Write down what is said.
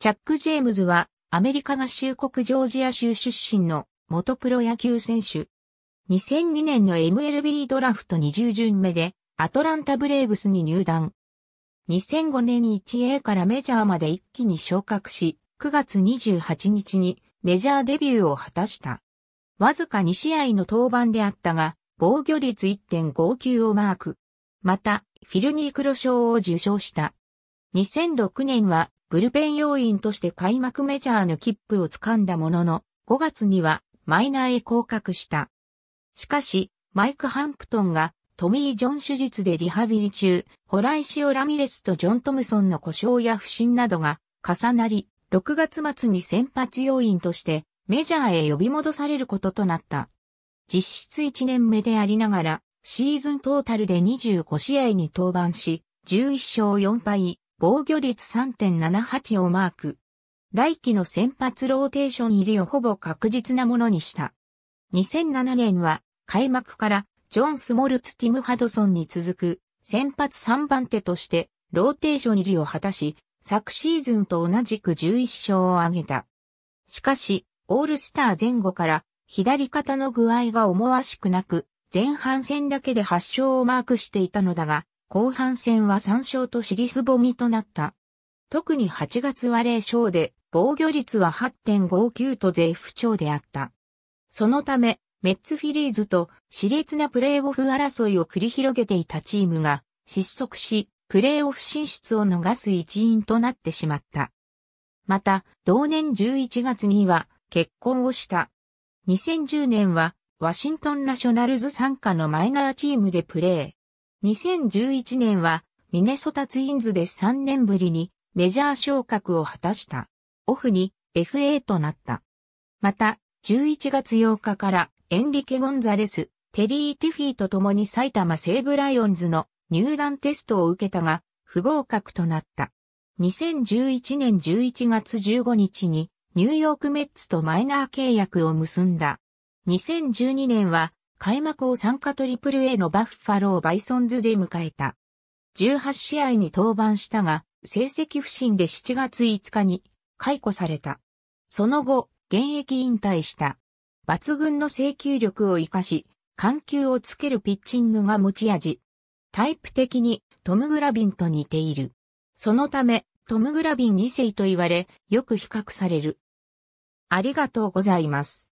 チャック・ジェームズは、アメリカ合衆国ジョージア州出身の元プロ野球選手。2002年の MLB ドラフト20巡目で、アトランタ・ブレーブスに入団。2005年に 1A からメジャーまで一気に昇格し、9月28日にメジャーデビューを果たした。わずか2試合の登板であったが、防御率1.59をマーク。また、フィルニークロ賞を受賞した。2006年はブルペン要員として開幕メジャーの切符を掴んだものの、5月にはマイナーへ降格した。しかし、マイク・ハンプトンがトミー・ジョン手術でリハビリ中、ホライシオ・ラミレスとジョン・トムソンの故障や不審などが重なり、6月末に先発要員としてメジャーへ呼び戻されることとなった。実質1年目でありながら、シーズントータルで25試合に登板し、11勝4敗、防御率3.78をマーク。来季の先発ローテーション入りをほぼ確実なものにした。2007年は開幕からジョン・スモルツ・ティム・ハドソンに続く先発3番手としてローテーション入りを果たし、昨シーズンと同じく11勝を挙げた。しかし、オールスター前後から左肩の具合が思わしくなく、前半戦だけで8勝をマークしていたのだが、後半戦は3勝と尻すぼみとなった。特に8月は0勝で、防御率は8.59と税不調であった。そのため、メッツフィリーズと熾烈なプレーオフ争いを繰り広げていたチームが失速し、プレーオフ進出を逃す一因となってしまった。また、同年11月には結婚をした。2010年はワシントンナショナルズ参加のマイナーチームでプレー。2011年はミネソタツインズで3年ぶりにメジャー昇格を果たした。オフに FA となった。また、11月8日からエンリケ・ゴンザレス、テリー・ティフィーと共に埼玉西武ライオンズの入団テストを受けたが、不合格となった。2011年11月15日にニューヨークメッツとマイナー契約を結んだ。2012年は開幕を参加トリプル A のバッファローバイソンズで迎えた。18試合に登板したが、成績不振で7月5日に解雇された。その後、現役引退した。抜群の制球力を活かし、緩急をつけるピッチングが持ち味。タイプ的にトム・グラビンと似ている。そのため、トム・グラビン2世と言われ、よく比較される。ありがとうございます。